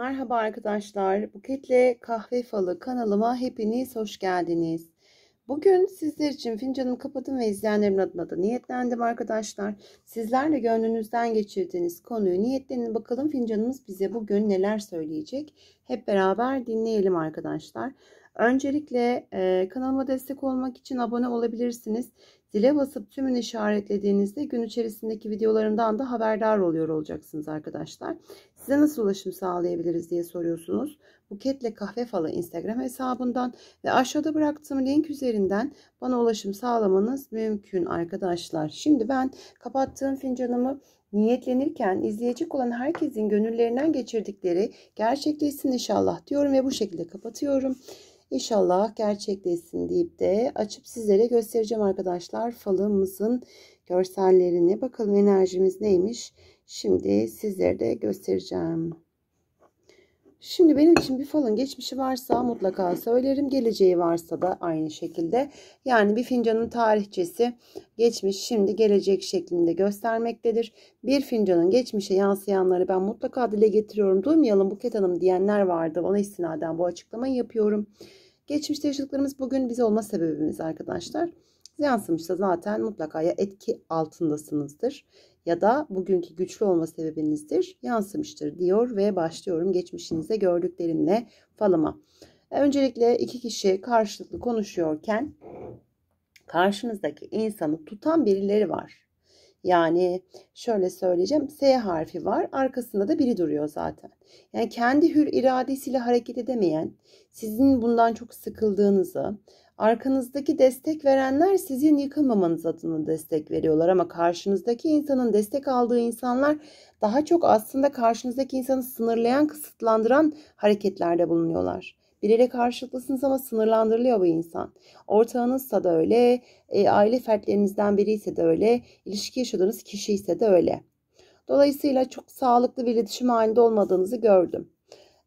Merhaba arkadaşlar. Buketle Kahve Falı kanalıma hepiniz hoş geldiniz. Bugün sizler için fincanımı kapadım ve izleyenlerim adına da niyetlendim arkadaşlar. Sizlerle gönlünüzden geçirdiğiniz konuyu niyetlenin bakalım fincanımız bize bugün neler söyleyecek. Hep beraber dinleyelim arkadaşlar. Öncelikle e, kanalıma destek olmak için abone olabilirsiniz. Zile basıp tümünü işaretlediğinizde gün içerisindeki videolarımdan da haberdar oluyor olacaksınız arkadaşlar. Size nasıl ulaşım sağlayabiliriz diye soruyorsunuz. Buketle Kahve Falı Instagram hesabından ve aşağıda bıraktığım link üzerinden bana ulaşım sağlamanız mümkün arkadaşlar. Şimdi ben kapattığım fincanımı niyetlenirken izleyecek olan herkesin gönüllerinden geçirdikleri gerçekleşsin inşallah diyorum ve bu şekilde kapatıyorum. İnşallah gerçekleşsin deyip de açıp sizlere göstereceğim arkadaşlar. Falımızın görsellerini bakalım enerjimiz neymiş. Şimdi sizlere de göstereceğim. Şimdi benim için bir falın geçmişi varsa mutlaka söylerim. Geleceği varsa da aynı şekilde. Yani bir fincanın tarihçesi geçmiş şimdi gelecek şeklinde göstermektedir. Bir fincanın geçmişe yansıyanları ben mutlaka dile getiriyorum. Duymayalım Buket Hanım diyenler vardı. Ona istinaden bu açıklamayı yapıyorum. Geçmişte yaşadıklarımız bugün bize olma sebebimiz arkadaşlar. Size yansımışsa zaten mutlaka ya etki altındasınızdır ya da bugünkü güçlü olma sebebinizdir yansımıştır diyor ve başlıyorum geçmişinize gördüklerimle falıma. E, öncelikle iki kişi karşılıklı konuşuyorken karşınızdaki insanı tutan birileri var. Yani şöyle söyleyeceğim S harfi var arkasında da biri duruyor zaten. Yani kendi hür iradesiyle hareket edemeyen sizin bundan çok sıkıldığınızı arkanızdaki destek verenler sizin yıkılmamanız adına destek veriyorlar ama karşınızdaki insanın destek aldığı insanlar daha çok aslında karşınızdaki insanı sınırlayan kısıtlandıran hareketlerde bulunuyorlar. Biriyle karşılıklısınız ama sınırlandırılıyor bu insan. Ortağınızsa da öyle, e, aile fertlerinizden biri ise de öyle, ilişki yaşadığınız kişi ise de öyle. Dolayısıyla çok sağlıklı bir iletişim halinde olmadığınızı gördüm.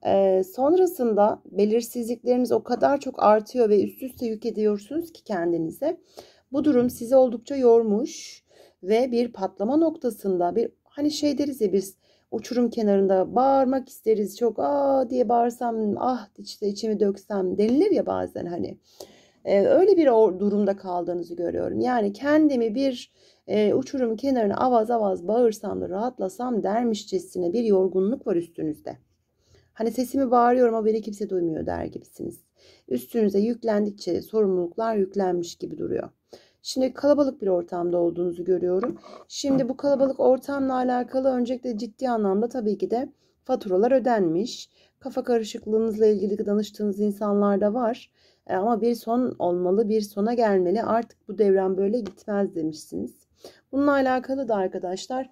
Ee, sonrasında belirsizlikleriniz o kadar çok artıyor ve üst üste yük ediyorsunuz ki kendinize. Bu durum sizi oldukça yormuş ve bir patlama noktasında bir hani şey deriz ya biz uçurum kenarında bağırmak isteriz çok aa diye bağırsam ah işte içimi döksem denilir ya bazen hani. Ee, öyle bir durumda kaldığınızı görüyorum. Yani kendimi bir e, uçurum kenarına avaz avaz bağırsam da rahatlasam dermişçesine bir yorgunluk var üstünüzde. Hani sesimi bağırıyorum ama beni kimse duymuyor der gibisiniz. Üstünüze yüklendikçe sorumluluklar yüklenmiş gibi duruyor. Şimdi kalabalık bir ortamda olduğunuzu görüyorum. Şimdi bu kalabalık ortamla alakalı öncelikle ciddi anlamda tabii ki de faturalar ödenmiş. Kafa karışıklığınızla ilgili danıştığınız insanlar da var. E, ama bir son olmalı, bir sona gelmeli. Artık bu devran böyle gitmez demişsiniz. Bununla alakalı da arkadaşlar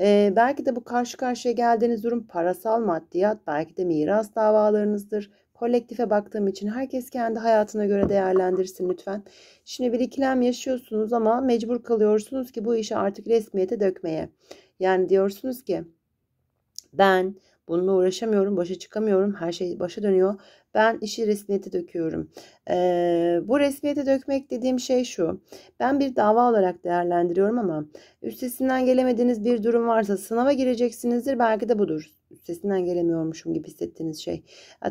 e, belki de bu karşı karşıya geldiğiniz durum parasal maddiyat, belki de miras davalarınızdır Kolektife baktığım için herkes kendi hayatına göre değerlendirsin lütfen. Şimdi bir ikilem yaşıyorsunuz ama mecbur kalıyorsunuz ki bu işi artık resmiyete dökmeye. Yani diyorsunuz ki ben bununla uğraşamıyorum, başa çıkamıyorum, her şey başa dönüyor ben işi resmiyete döküyorum. Ee, bu resmiyete dökmek dediğim şey şu. Ben bir dava olarak değerlendiriyorum ama üstesinden gelemediğiniz bir durum varsa sınava gireceksinizdir. Belki de budur. Üstesinden gelemiyormuşum gibi hissettiğiniz şey.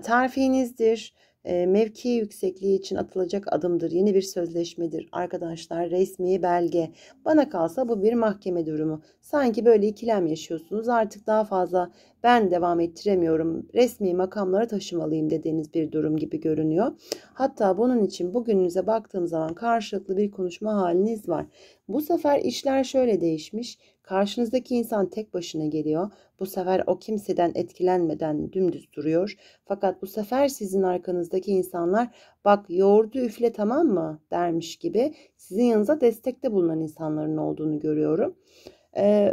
Terfinizdir ee, mevki yüksekliği için atılacak adımdır. Yeni bir sözleşmedir. Arkadaşlar resmi belge. Bana kalsa bu bir mahkeme durumu. Sanki böyle ikilem yaşıyorsunuz. Artık daha fazla ben devam ettiremiyorum. Resmi makamlara taşımalıyım dediğiniz bir durum gibi görünüyor. Hatta bunun için bugününüze baktığım zaman karşılıklı bir konuşma haliniz var. Bu sefer işler şöyle değişmiş. Karşınızdaki insan tek başına geliyor. Bu sefer o kimseden etkilenmeden dümdüz duruyor. Fakat bu sefer sizin arkanızdaki insanlar bak yoğurdu üfle tamam mı dermiş gibi sizin yanınıza destekte bulunan insanların olduğunu görüyorum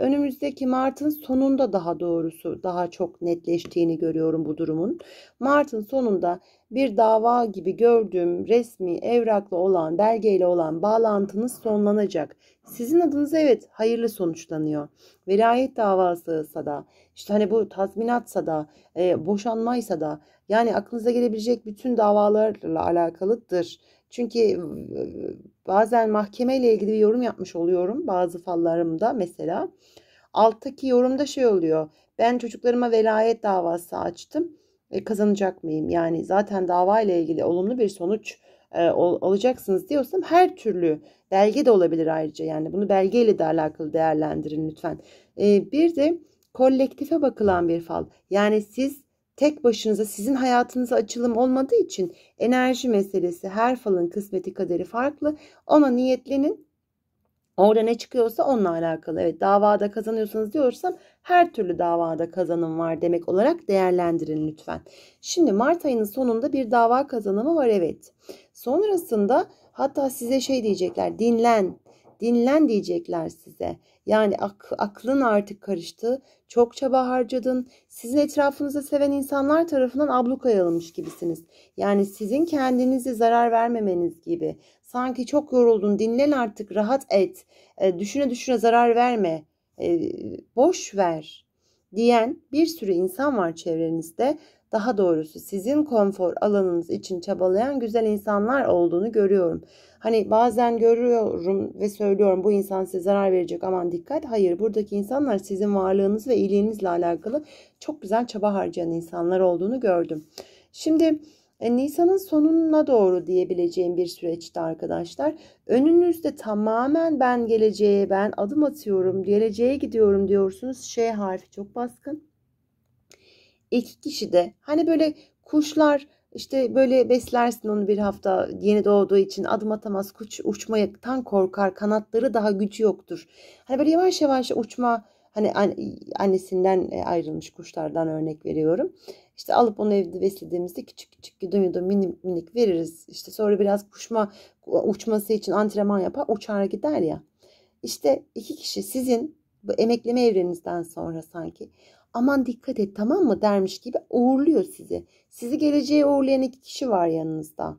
önümüzdeki Mart'ın sonunda daha doğrusu daha çok netleştiğini görüyorum bu durumun. Mart'ın sonunda bir dava gibi gördüğüm resmi evrakla olan belgeyle olan bağlantınız sonlanacak. Sizin adınız evet hayırlı sonuçlanıyor. Velayet davasıysa da işte hani bu tazminatsa da e, boşanmaysa da yani aklınıza gelebilecek bütün davalarla alakalıdır çünkü bazen mahkemeyle ilgili bir yorum yapmış oluyorum bazı fallarımda mesela. Alttaki yorumda şey oluyor. Ben çocuklarıma velayet davası açtım. E, kazanacak mıyım? Yani zaten dava ile ilgili olumlu bir sonuç e, alacaksınız diyorsam her türlü belge de olabilir ayrıca. Yani bunu belgeyle de alakalı değerlendirin lütfen. E, bir de kolektife bakılan bir fal. Yani siz tek başınıza sizin hayatınıza açılım olmadığı için enerji meselesi her falın kısmeti kaderi farklı. Ona niyetlenin. Orada ne çıkıyorsa onunla alakalı. Evet davada kazanıyorsanız diyorsam her türlü davada kazanım var demek olarak değerlendirin lütfen. Şimdi Mart ayının sonunda bir dava kazanımı var evet. Sonrasında hatta size şey diyecekler dinlen, dinlen diyecekler size. Yani ak aklın artık karıştı. Çok çaba harcadın. Sizin etrafınızda seven insanlar tarafından abluka yayılmış gibisiniz. Yani sizin kendinizi zarar vermemeniz gibi. Sanki çok yoruldun. Dinlen artık. Rahat et. E, düşüne düşüne zarar verme. E, boş ver diyen bir sürü insan var çevrenizde. Daha doğrusu sizin konfor alanınız için çabalayan güzel insanlar olduğunu görüyorum. Hani bazen görüyorum ve söylüyorum bu insan size zarar verecek aman dikkat. Hayır buradaki insanlar sizin varlığınız ve iyiliğinizle alakalı çok güzel çaba harcayan insanlar olduğunu gördüm. Şimdi e, Nisan'ın sonuna doğru diyebileceğim bir süreçti arkadaşlar. Önünüzde tamamen ben geleceğe, ben adım atıyorum, geleceğe gidiyorum diyorsunuz. şey harfi çok baskın. İki kişi de hani böyle kuşlar işte böyle beslersin onu bir hafta yeni doğduğu için adım atamaz kuş uçmaya tan korkar kanatları daha gücü yoktur. Hani böyle yavaş yavaş uçma hani annesinden e, ayrılmış kuşlardan örnek veriyorum. İşte alıp onu evde beslediğimizde küçük küçük yudum yudum minik minik veririz. İşte sonra biraz kuşma uçması için antrenman yapar uçar gider ya. İşte iki kişi sizin bu emekleme evreninizden sonra sanki aman dikkat et tamam mı dermiş gibi uğurluyor sizi. Sizi geleceğe uğurlayan iki kişi var yanınızda.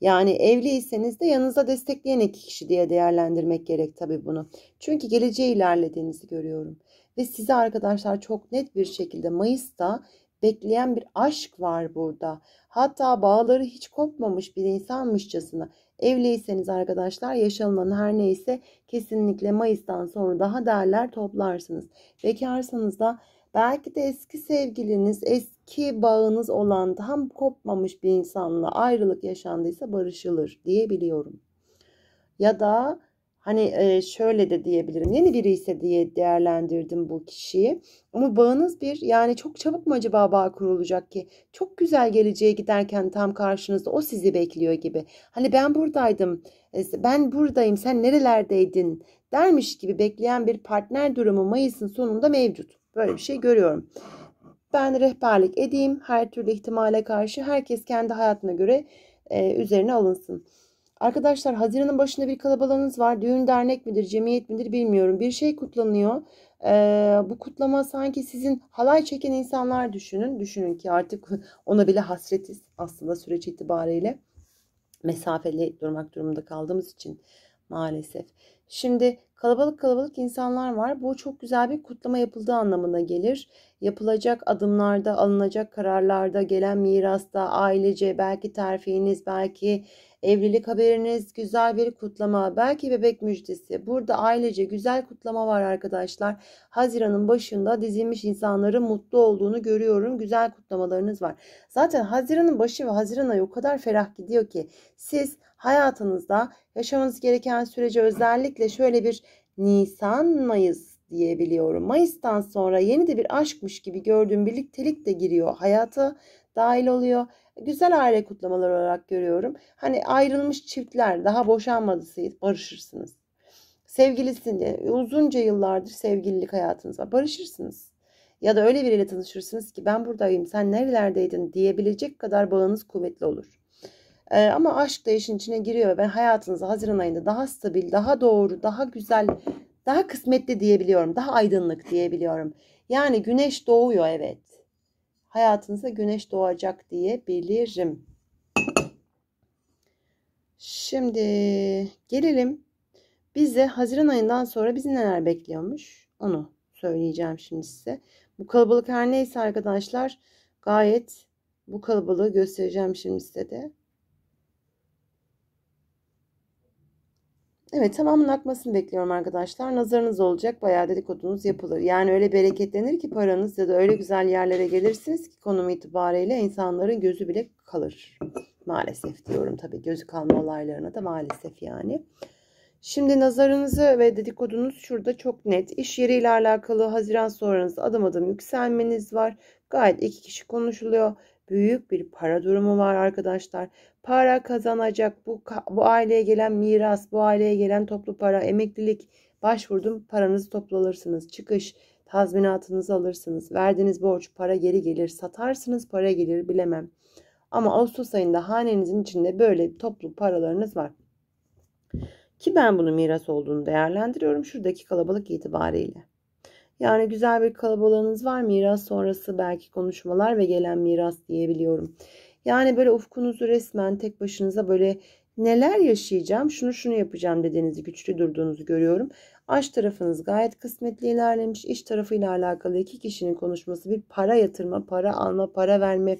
Yani evliyseniz de yanınıza destekleyen iki kişi diye değerlendirmek gerek tabii bunu. Çünkü geleceğe ilerlediğinizi görüyorum. Ve size arkadaşlar çok net bir şekilde Mayıs'ta bekleyen bir aşk var burada. Hatta bağları hiç kopmamış bir insanmışçasına. Evliyseniz arkadaşlar yaşanılan her neyse kesinlikle Mayıs'tan sonra daha değerler toplarsınız. Bekarsanız da belki de eski sevgiliniz, eski bağınız olan tam kopmamış bir insanla ayrılık yaşandıysa barışılır diyebiliyorum. Ya da Hani şöyle de diyebilirim. Yeni biri ise diye değerlendirdim bu kişiyi. Ama bağınız bir yani çok çabuk mu acaba bağ kurulacak ki? Çok güzel geleceğe giderken tam karşınızda o sizi bekliyor gibi. Hani ben buradaydım, e, ben buradayım, sen nerelerdeydin dermiş gibi bekleyen bir partner durumu Mayıs'ın sonunda mevcut. Böyle bir şey görüyorum. Ben rehberlik edeyim her türlü ihtimale karşı herkes kendi hayatına göre üzerine alınsın. Arkadaşlar Haziran'ın başında bir kalabalığınız var. Düğün dernek midir, cemiyet midir bilmiyorum. Bir şey kutlanıyor. Ee, bu kutlama sanki sizin halay çeken insanlar düşünün. Düşünün ki artık ona bile hasretiz aslında süreç itibariyle. Mesafeli durmak durumunda kaldığımız için maalesef. Şimdi kalabalık kalabalık insanlar var. Bu çok güzel bir kutlama yapıldığı anlamına gelir yapılacak adımlarda, alınacak kararlarda, gelen mirasta, ailece, belki terfiiniz belki evlilik haberiniz, güzel bir kutlama, belki bebek müjdesi. Burada ailece güzel kutlama var arkadaşlar. Haziran'ın başında dizilmiş insanların mutlu olduğunu görüyorum. Güzel kutlamalarınız var. Zaten Haziran'ın başı ve Haziran ayı o kadar ferah gidiyor ki siz hayatınızda yaşamanız gereken sürece özellikle şöyle bir Nisan, Mayıs diyebiliyorum. Mayıs'tan sonra yeni de bir aşkmış gibi gördüğüm birliktelik de giriyor hayata dahil oluyor. Güzel aile kutlamaları olarak görüyorum. Hani ayrılmış çiftler daha boşanmadıysanız barışırsınız. Sevgilisini uzunca yıllardır sevgililik hayatınızda barışırsınız. Ya da öyle biriyle tanışırsınız ki ben buradayım sen nerelerdeydin diyebilecek kadar bağınız kuvvetli olur. Ee, ama aşk da işin içine giriyor ve ben hayatınızı Haziran ayında daha stabil, daha doğru, daha güzel daha kısmetli diyebiliyorum. Daha aydınlık diyebiliyorum. Yani güneş doğuyor evet. Hayatınıza güneş doğacak diyebilirim. Şimdi gelelim bize Haziran ayından sonra bizi neler bekliyormuş onu söyleyeceğim şimdi size. Bu kalabalık her neyse arkadaşlar gayet bu kalabalığı göstereceğim şimdi size de. Evet tamamının akmasını bekliyorum arkadaşlar. Nazarınız olacak bayağı dedikodunuz yapılır. Yani öyle bereketlenir ki paranız ya da öyle güzel yerlere gelirsiniz ki konum itibariyle insanların gözü bile kalır. Maalesef diyorum tabii gözü kalma olaylarına da maalesef yani. Şimdi nazarınızı ve dedikodunuz şurada çok net. İş yeriyle alakalı Haziran sonranız adım adım yükselmeniz var. Gayet iki kişi konuşuluyor büyük bir para durumu var arkadaşlar. Para kazanacak bu bu aileye gelen miras, bu aileye gelen toplu para, emeklilik başvurdum paranızı toplanırsınız. Çıkış tazminatınızı alırsınız. Verdiğiniz borç para geri gelir. Satarsınız para gelir bilemem. Ama Ağustos ayında hanenizin içinde böyle toplu paralarınız var. Ki ben bunu miras olduğunu değerlendiriyorum şuradaki kalabalık itibariyle. Yani güzel bir kalabalığınız var. Miras sonrası belki konuşmalar ve gelen miras diyebiliyorum. Yani böyle ufkunuzu resmen tek başınıza böyle neler yaşayacağım, şunu şunu yapacağım dediğinizi, güçlü durduğunuzu görüyorum. Aş tarafınız gayet kısmetli ilerlemiş. İş tarafıyla alakalı iki kişinin konuşması bir para yatırma, para alma, para verme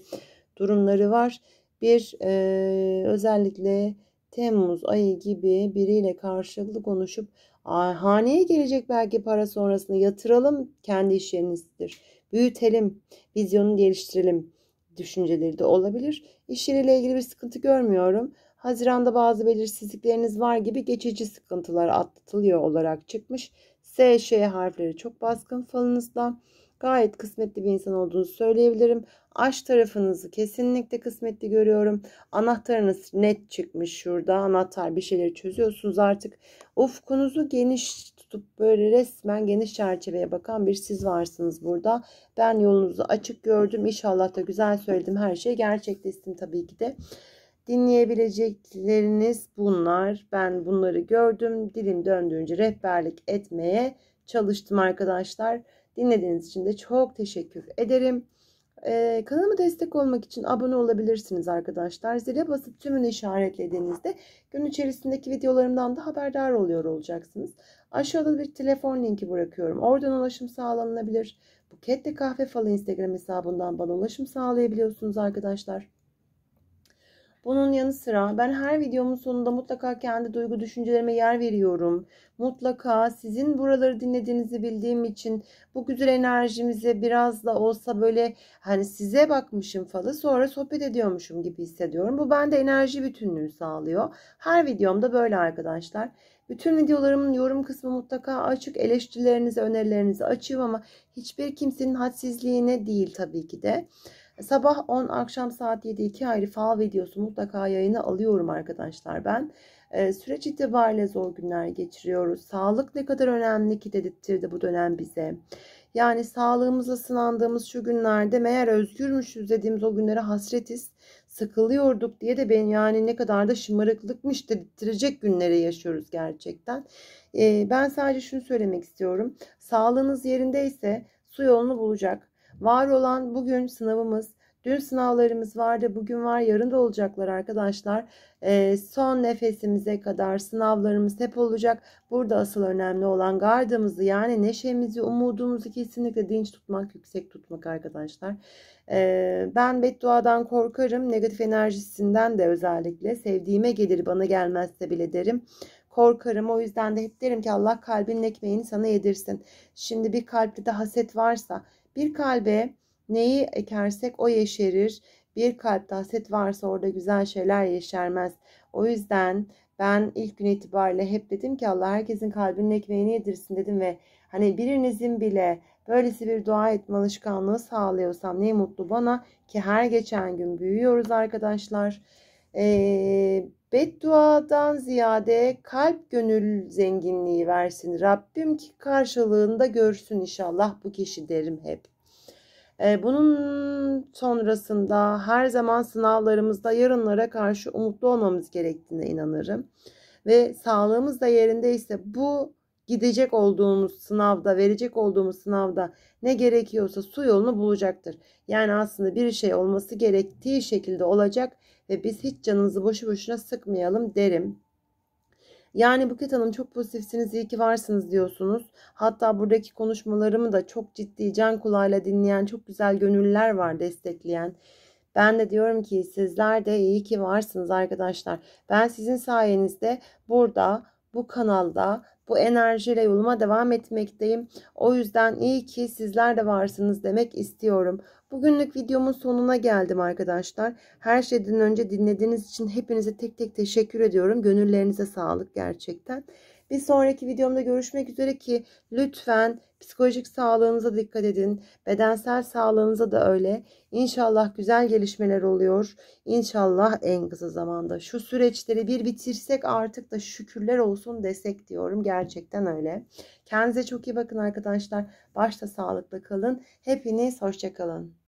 durumları var. Bir e, özellikle Temmuz ayı gibi biriyle karşılıklı konuşup haneye gelecek belki para sonrasında yatıralım kendi işlerinizdir Büyütelim, vizyonu geliştirelim düşünceleri de olabilir. İş ilgili bir sıkıntı görmüyorum. Haziranda bazı belirsizlikleriniz var gibi geçici sıkıntılar atlatılıyor olarak çıkmış. S, Ş harfleri çok baskın falınızda gayet kısmetli bir insan olduğunuzu söyleyebilirim. Aşk tarafınızı kesinlikle kısmetli görüyorum. Anahtarınız net çıkmış şurada. Anahtar bir şeyleri çözüyorsunuz artık. Ufkunuzu geniş tutup böyle resmen geniş çerçeveye bakan bir siz varsınız burada. Ben yolunuzu açık gördüm. İnşallah da güzel söyledim. Her şeyi gerçekleştim tabii ki de. Dinleyebilecekleriniz bunlar. Ben bunları gördüm. Dilim döndüğünce rehberlik etmeye çalıştım arkadaşlar. Dinlediğiniz için de çok teşekkür ederim. Ee, kanalıma destek olmak için abone olabilirsiniz arkadaşlar. Zile basıp tümünü işaretlediğinizde gün içerisindeki videolarımdan da haberdar oluyor olacaksınız. Aşağıda bir telefon linki bırakıyorum. Oradan ulaşım sağlanabilir. Buketle Kahve Falı Instagram hesabından bana ulaşım sağlayabiliyorsunuz arkadaşlar. Bunun yanı sıra ben her videomun sonunda mutlaka kendi duygu düşüncelerime yer veriyorum. Mutlaka sizin buraları dinlediğinizi bildiğim için bu güzel enerjimize biraz da olsa böyle hani size bakmışım falı sonra sohbet ediyormuşum gibi hissediyorum. Bu bende enerji bütünlüğü sağlıyor. Her videomda böyle arkadaşlar. Bütün videolarımın yorum kısmı mutlaka açık. Eleştirilerinizi, önerilerinizi açığım ama hiçbir kimsenin hadsizliğine değil tabii ki de. Sabah 10 akşam saat 7 iki ayrı fal videosu mutlaka yayını alıyorum arkadaşlar ben. Ee, süreç itibariyle zor günler geçiriyoruz. Sağlık ne kadar önemli ki dedirtirdi bu dönem bize. Yani sağlığımızla sınandığımız şu günlerde meğer özgürmüşüz dediğimiz o günlere hasretiz. Sıkılıyorduk diye de ben yani ne kadar da şımarıklıkmış dedirtecek günleri yaşıyoruz gerçekten. Ee, ben sadece şunu söylemek istiyorum. Sağlığınız yerindeyse su yolunu bulacak. Var olan bugün sınavımız. Dün sınavlarımız vardı, bugün var, yarın da olacaklar arkadaşlar. E, son nefesimize kadar sınavlarımız hep olacak. Burada asıl önemli olan gardımızı yani neşemizi, umudumuzu kesinlikle dinç tutmak, yüksek tutmak arkadaşlar. E, ben bedduadan korkarım, negatif enerjisinden de özellikle sevdiğime gelir bana gelmezse bile derim korkarım. O yüzden de hep derim ki Allah kalbinin ekmeğini sana yedirsin. Şimdi bir kalpte de haset varsa bir kalbe neyi ekersek o yeşerir. Bir kalpte haset varsa orada güzel şeyler yeşermez. O yüzden ben ilk gün itibariyle hep dedim ki Allah herkesin kalbinin ekmeğini yedirsin dedim ve hani birinizin bile böylesi bir dua etme alışkanlığı sağlıyorsam ne mutlu bana ki her geçen gün büyüyoruz arkadaşlar. E, bedduadan ziyade kalp gönül zenginliği versin. Rabbim ki karşılığında görsün inşallah bu kişi derim hep. E, bunun sonrasında her zaman sınavlarımızda yarınlara karşı umutlu olmamız gerektiğine inanırım. Ve sağlığımız da yerindeyse bu gidecek olduğumuz sınavda, verecek olduğumuz sınavda ne gerekiyorsa su yolunu bulacaktır. Yani aslında bir şey olması gerektiği şekilde olacak ve biz hiç canımızı boşu boşuna sıkmayalım derim. Yani Buket Hanım çok pozitifsiniz, iyi ki varsınız diyorsunuz. Hatta buradaki konuşmalarımı da çok ciddi can kulağıyla dinleyen, çok güzel gönüller var destekleyen. Ben de diyorum ki sizler de iyi ki varsınız arkadaşlar. Ben sizin sayenizde burada bu kanalda bu enerjiyle yoluma devam etmekteyim. O yüzden iyi ki sizler de varsınız demek istiyorum. Bugünlük videomun sonuna geldim arkadaşlar. Her şeyden önce dinlediğiniz için hepinize tek tek teşekkür ediyorum. Gönüllerinize sağlık gerçekten. Bir sonraki videomda görüşmek üzere ki lütfen Psikolojik sağlığınıza dikkat edin. Bedensel sağlığınıza da öyle. İnşallah güzel gelişmeler oluyor. İnşallah en kısa zamanda şu süreçleri bir bitirsek artık da şükürler olsun desek diyorum. Gerçekten öyle. Kendinize çok iyi bakın arkadaşlar. Başta sağlıklı kalın. Hepiniz hoşçakalın.